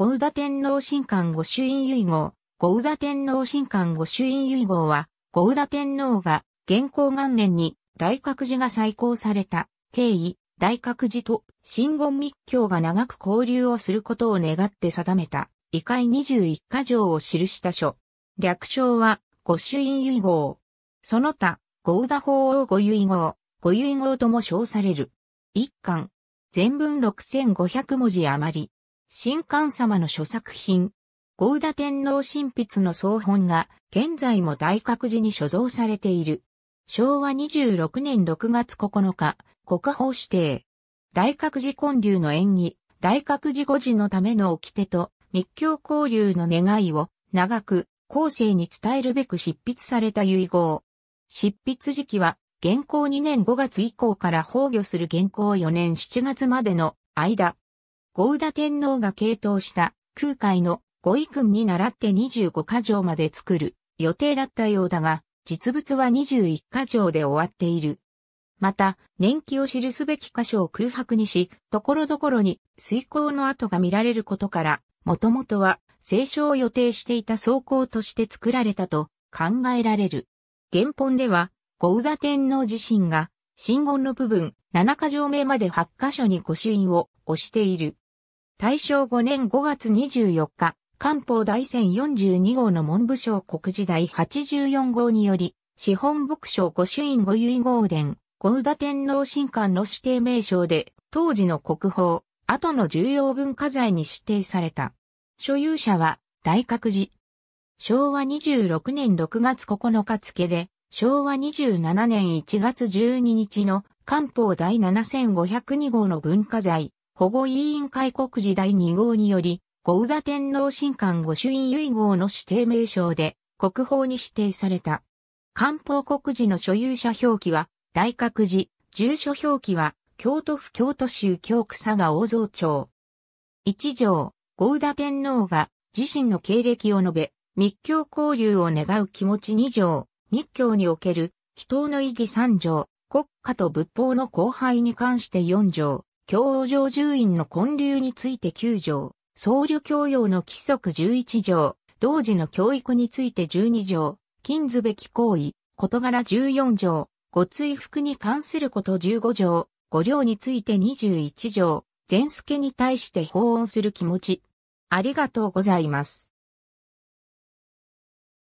ゴウダ天皇神官御朱印遺号、ゴウダ天皇神官御朱印遺号は、ゴウダ天皇が、元寇元年に大覚寺が再興された、経緯、大覚寺と真言密教が長く交流をすることを願って定めた、異界21箇条を記した書。略称は、御朱印遺号。その他、ゴウダ法王御遺号、御遺号とも称される。一巻。全文六千五百文字余り。新官様の諸作品、ゴーダ天皇神筆の総本が現在も大覚寺に所蔵されている。昭和26年6月9日、国宝指定。大覚寺建立の演技、大覚寺護持のための掟と密教交流の願いを長く後世に伝えるべく執筆された遺言。執筆時期は、現行2年5月以降から崩御する現行4年7月までの間、合田天皇が継統した空海の御意君に倣って25箇条まで作る予定だったようだが、実物は21箇条で終わっている。また、年季を記すべき箇所を空白にし、ところどころに水行の跡が見られることから、もともとは聖書を予定していた草稿として作られたと考えられる。原本では、宇田天皇自身が、新言の部分、7箇条目まで8箇所に御朱印を押している。大正5年5月24日、官報大戦42号の文部省国時代84号により、資本牧省御朱印御遺号伝、御宇田天皇神官の指定名称で、当時の国宝、後の重要文化財に指定された。所有者は、大覚寺。昭和26年6月9日付で、昭和27年1月12日の官報第7502号の文化財、保護委員会告示第2号により、ゴウ座天皇神官御朱印遺号の指定名称で国宝に指定された。官報告示の所有者表記は、大覚寺、住所表記は、京都府京都州京区佐賀大蔵町。一条、ゴウ座天皇が自身の経歴を述べ、密教交流を願う気持ち二条、密教における、祈祷の意義三条、国家と仏法の後輩に関して四条、教場住院の建立について9条、僧侶教養の規則11条、同時の教育について12条、禁ずべき行為、事柄14条、ご追服に関すること15条、ご両について21条、全助に対して訪問する気持ち。ありがとうございます。